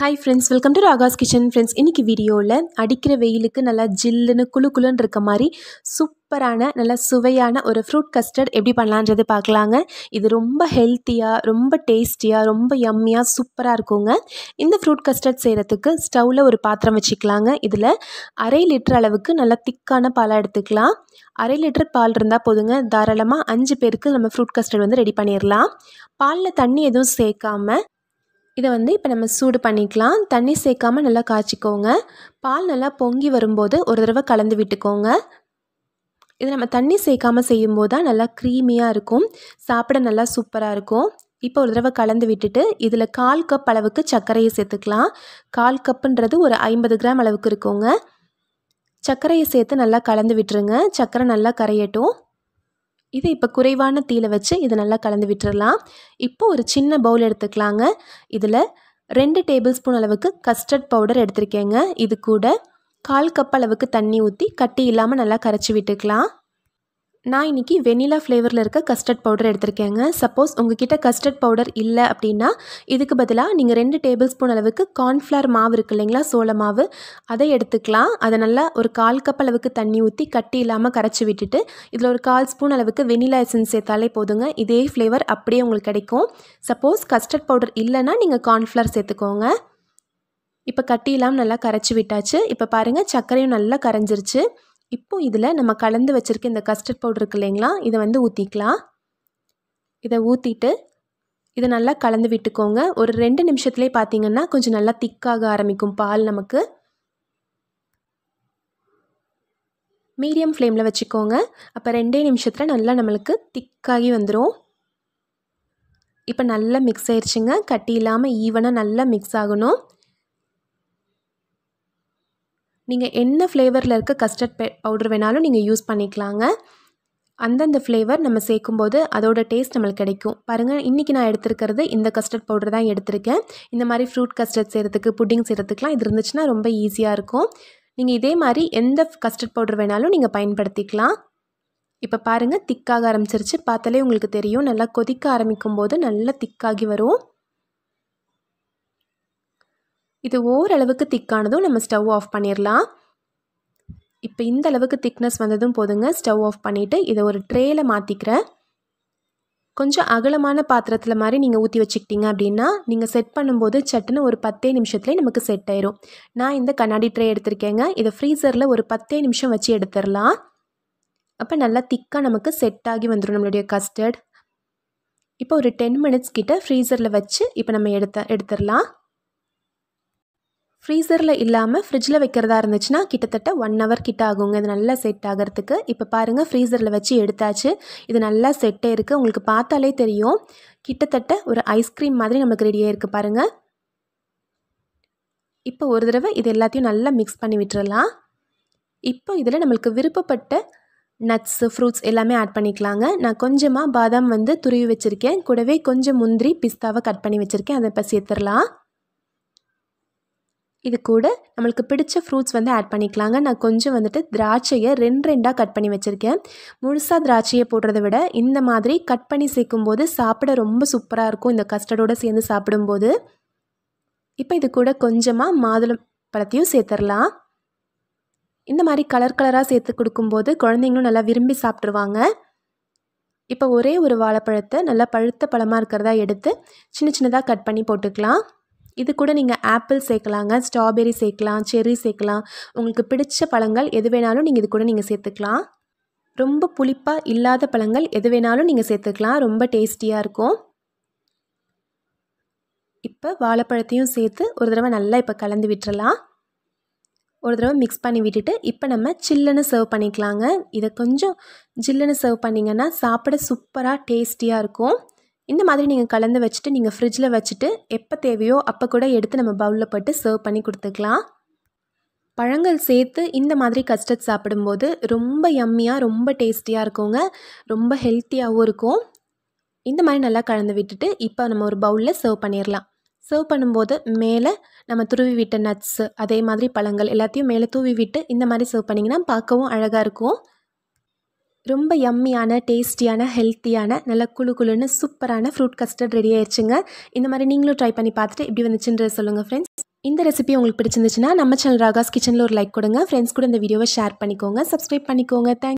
hi friends welcome to Raga's kitchen friends இன்றைக்கி வீடியோவில் அடிக்கிற வெயிலுக்கு நல்லா ஜில்லுன்னு குழு குழுன்னு இருக்க மாதிரி சூப்பரான நல்லா சுவையான ஒரு ஃப்ரூட் கஸ்டர்ட் எப்படி பண்ணலான்றது பார்க்கலாங்க இது ரொம்ப ஹெல்த்தியாக ரொம்ப டேஸ்டியாக ரொம்ப யம்மியாக சூப்பராக இருக்குங்க இந்த ஃப்ரூட் கஸ்டர்ட் செய்கிறதுக்கு ஸ்டவ்வில் ஒரு பாத்திரம் வச்சுக்கலாங்க இதில் அரை லிட்டர் அளவுக்கு நல்லா திக்கான பாலாக எடுத்துக்கலாம் அரை லிட்டர் பால் இருந்தால் போதுங்க தாராளமாக அஞ்சு பேருக்கு நம்ம ஃப்ரூட் கஸ்டர்ட் வந்து ரெடி பண்ணிடலாம் பாலில் தண்ணி எதுவும் சேர்க்காமல் இதை வந்து இப்போ நம்ம சூடு பண்ணிக்கலாம் தண்ணி சேர்க்காமல் நல்லா காய்ச்சிக்கோங்க பால் நல்லா பொங்கி வரும்போது ஒரு தடவை கலந்து விட்டுக்கோங்க இதை நம்ம தண்ணி சேர்க்காமல் செய்யும்போது தான் நல்லா க்ரீமியாக இருக்கும் சாப்பிட நல்லா சூப்பராக இருக்கும் இப்போ ஒரு தடவை கலந்து விட்டுட்டு இதில் கால் கப் அளவுக்கு சர்க்கரையை சேர்த்துக்கலாம் கால் கப்புன்றது ஒரு ஐம்பது கிராம் அளவுக்கு இருக்குங்க சர்க்கரையை சேர்த்து நல்லா கலந்து விட்டுருங்க சர்க்கரை நல்லா கரையட்டும் இதை இப்போ குறைவான தீயில் வச்சு இதை நல்லா கலந்து விட்டுடலாம் இப்போ ஒரு சின்ன பவுல் எடுத்துக்கலாங்க இதில் ரெண்டு டேபிள் ஸ்பூன் அளவுக்கு கஸ்டர்ட் பவுடர் எடுத்திருக்கேங்க இது கூட கால் கப் அளவுக்கு தண்ணி ஊற்றி கட்டி இல்லாமல் நல்லா கரைச்சி விட்டுக்கலாம் நான் இன்றைக்கி வெனிலா ஃப்ளேவரில் இருக்க கஸ்டர்ட் பவுடர் எடுத்திருக்கேங்க சப்போஸ் உங்ககிட்ட கஸ்டர்ட் பவுடர் இல்லை அப்படின்னா இதுக்கு பதிலாக நீங்கள் ரெண்டு டேபிள் ஸ்பூன் அளவுக்கு கார்ன்ஃப்ளவர் மாவு இருக்கு இல்லைங்களா சோள மாவு அதை எடுத்துக்கலாம் அதை நல்லா ஒரு கால் கப் அளவுக்கு தண்ணி ஊற்றி கட்டி இல்லாமல் கரைச்சி விட்டுட்டு இதில் ஒரு கால் ஸ்பூன் அளவுக்கு வெனிலா எசன்ஸ் சேர்த்தாலே போதுங்க இதே ஃப்ளேவர் அப்படியே உங்களுக்கு கிடைக்கும் சப்போஸ் கஸ்டர்ட் பவுடர் இல்லைன்னா நீங்கள் கார்ன்ஃப்ளவர் சேர்த்துக்கோங்க இப்போ கட்டி இல்லாமல் நல்லா கரைச்சி விட்டாச்சு இப்போ பாருங்கள் சர்க்கரையும் நல்லா கரைஞ்சிருச்சு இப்போ இதில் நம்ம கலந்து வச்சுருக்க இந்த கஸ்டர்ட் பவுடர் இருக்கு இல்லைங்களா இதை வந்து ஊற்றிக்கலாம் இதை ஊற்றிட்டு இதை நல்லா கலந்து விட்டுக்கோங்க ஒரு ரெண்டு நிமிஷத்துலேயே பார்த்தீங்கன்னா கொஞ்சம் நல்லா திக்காக ஆரம்பிக்கும் பால் நமக்கு மீடியம் ஃப்ளேமில் வச்சுக்கோங்க அப்போ ரெண்டே நிமிஷத்தில் நல்லா நம்மளுக்கு திக்காகி வந்துடும் இப்போ நல்லா மிக்ஸ் ஆயிடுச்சுங்க கட்டி இல்லாமல் ஈவனாக நல்லா மிக்ஸ் ஆகணும் நீங்கள் என்ன ஃப்ளேவரில் இருக்க கஸ்டர்ட் பவுடர் வேணாலும் நீங்கள் யூஸ் பண்ணிக்கலாங்க அந்தந்த ஃப்ளேவர் நம்ம சேர்க்கும்போது அதோட டேஸ்ட் நம்மளுக்கு கிடைக்கும் பாருங்கள் இன்றைக்கி நான் எடுத்துருக்கிறது இந்த கஸ்டர்ட் பவுடர் தான் எடுத்திருக்கேன் இந்த மாதிரி ஃப்ரூட் கஸ்டர்ட் செய்கிறதுக்கு புட்டிங் செய்கிறதுக்குலாம் இது இருந்துச்சுன்னா ரொம்ப ஈஸியாக இருக்கும் நீங்கள் இதே மாதிரி எந்த கஸ்டர்ட் பவுடர் வேணாலும் நீங்கள் பயன்படுத்திக்கலாம் இப்போ பாருங்கள் திக்காக ஆரம்பிச்சிருச்சு பார்த்தாலே உங்களுக்கு தெரியும் நல்லா கொதிக்க ஆரம்பிக்கும் போது நல்லா திக்காகி வரும் இது ஓரளவுக்கு திக்கானதும் நம்ம ஸ்டவ் ஆஃப் பண்ணிடலாம் இப்போ இந்த அளவுக்கு திக்னஸ் வந்ததும் போதுங்க ஸ்டவ் ஆஃப் பண்ணிவிட்டு இதை ஒரு ட்ரேயில் மாற்றிக்கிறேன் கொஞ்சம் அகலமான பாத்திரத்தில் மாதிரி நீங்கள் ஊற்றி வச்சுக்கிட்டீங்க அப்படின்னா நீங்கள் செட் பண்ணும்போது சட்டுன்னு ஒரு பத்தே நிமிஷத்துலேயே நமக்கு செட் ஆயிரும் நான் இந்த கண்ணாடி ட்ரே எடுத்திருக்கேங்க இதை ஃப்ரீசரில் ஒரு பத்தே நிமிஷம் வச்சு எடுத்துடலாம் அப்போ நல்லா திக்காக நமக்கு செட் ஆகி வந்துடும் நம்மளுடைய கஸ்டர்ட் இப்போ ஒரு டென் மினிட்ஸ் கிட்ட ஃப்ரீசரில் வச்சு இப்போ நம்ம எடுத்த எடுத்துடலாம் ஃப்ரீசரில் இல்லாமல் ஃப்ரிட்ஜில் வைக்கிறதா இருந்துச்சுன்னா கிட்டத்தட்ட ஒன் ஹவர் கிட்ட ஆகுங்க இது நல்லா செட் ஆகிறதுக்கு இப்போ பாருங்கள் ஃப்ரீசரில் வச்சு எடுத்தாச்சு இது நல்லா செட்டே இருக்குது உங்களுக்கு பார்த்தாலே தெரியும் கிட்டத்தட்ட ஒரு ஐஸ்கிரீம் மாதிரி நமக்கு ரெடியாக இருக்குது பாருங்கள் இப்போ ஒரு தடவை இது எல்லாத்தையும் நல்லா மிக்ஸ் பண்ணி விட்டுறலாம் இப்போ இதில் நம்மளுக்கு விருப்பப்பட்ட நட்ஸு ஃப்ரூட்ஸ் எல்லாமே ஆட் பண்ணிக்கலாங்க நான் கொஞ்சமாக பாதாம் வந்து துருவி வச்சுருக்கேன் கூடவே கொஞ்சம் முந்திரி பிஸ்தாவை கட் பண்ணி வச்சுருக்கேன் அதை இப்போ சேர்த்துடலாம் இது கூட நம்மளுக்கு பிடிச்ச ஃப்ரூட்ஸ் வந்து ஆட் பண்ணிக்கலாங்க நான் கொஞ்சம் வந்துட்டு திராட்சையை ரெண்டு ரெண்டாக கட் பண்ணி வச்சுருக்கேன் முழுசாக திராட்சையை போடுறத விட இந்த மாதிரி கட் பண்ணி சேர்க்கும்போது சாப்பிட ரொம்ப சூப்பராக இருக்கும் இந்த கஸ்டர்டோடு சேர்ந்து சாப்பிடும்போது இப்போ இது கூட கொஞ்சமாக மாதுளம் பழத்தையும் சேர்த்துடலாம் இந்த மாதிரி கலர் கலராக சேர்த்து கொடுக்கும்போது குழந்தைங்களும் நல்லா விரும்பி சாப்பிட்ருவாங்க இப்போ ஒரே ஒரு வாழைப்பழத்தை நல்லா பழுத்த பழமாக இருக்கிறதா எடுத்து சின்ன சின்னதாக கட் பண்ணி போட்டுக்கலாம் இது கூட நீங்கள் ஆப்பிள் சேர்க்கலாங்க ஸ்ட்ராபெரி சேர்க்கலாம் செர்ரி சேர்க்கலாம் உங்களுக்கு பிடிச்ச பழங்கள் எது வேணாலும் நீங்கள் இது கூட நீங்கள் சேர்த்துக்கலாம் ரொம்ப புளிப்பாக இல்லாத பழங்கள் எது வேணாலும் நீங்கள் சேர்த்துக்கலாம் ரொம்ப டேஸ்டியாக இருக்கும் இப்போ வாழைப்பழத்தையும் சேர்த்து ஒரு தடவை நல்லா இப்போ கலந்து விட்டுறலாம் ஒரு தடவை மிக்ஸ் பண்ணி விட்டுட்டு இப்போ நம்ம சில்லுன்னு சர்வ் பண்ணிக்கலாங்க இதை கொஞ்சம் ஜில்லுன்னு சர்வ் பண்ணிங்கன்னா சாப்பிட சூப்பராக டேஸ்டியாக இருக்கும் இந்த மாதிரி நீங்கள் கலந்து வச்சுட்டு நீங்கள் ஃப்ரிட்ஜில் வச்சுட்டு எப்போ தேவையோ அப்போ கூட எடுத்து நம்ம பவுலில் போட்டு சர்வ் பண்ணி கொடுத்துக்கலாம் பழங்கள் சேர்த்து இந்த மாதிரி கஸ்டர்ட் சாப்பிடும்போது ரொம்ப எம்மியாக ரொம்ப டேஸ்டியாக இருக்குங்க ரொம்ப ஹெல்த்தியாகவும் இருக்கும் இந்த மாதிரி நல்லா கலந்து விட்டுட்டு இப்போ நம்ம ஒரு பவுலில் சர்வ் பண்ணிடலாம் சர்வ் பண்ணும்போது மேலே நம்ம துருவி விட்ட நட்ஸு அதே மாதிரி பழங்கள் எல்லாத்தையும் மேலே தூவி விட்டு இந்த மாதிரி சர்வ் பண்ணிங்கன்னா பார்க்கவும் அழகாக இருக்கும் ரொம்ப யம்மியான டேஸ்டியான ஹெல்த்தியான நல்ல குழு குழுன்னு சூப்பரான ஃப்ரூட் கஸ்டர்ட் ரெடி ஆயிடுச்சுங்க இந்த மாதிரி நீங்களும் ட்ரை பண்ணி பார்த்துட்டு எப்படி வந்துச்சுன்ற சொல்லுங்கள் ஃப்ரெண்ட்ஸ் இந்த ரெசிபி உங்களுக்கு பிடிச்சிருந்துச்சுன்னா நம்ம சேனல் ராகாஸ் கிச்சனில் ஒரு லைக் கொடுங்க ஃப்ரெண்ட்ஸ் கூட இந்த வீடியோவை ஷேர் பண்ணிக்கோங்க சப்ஸ்கிரைப் பண்ணிக்கோங்க தேங்க்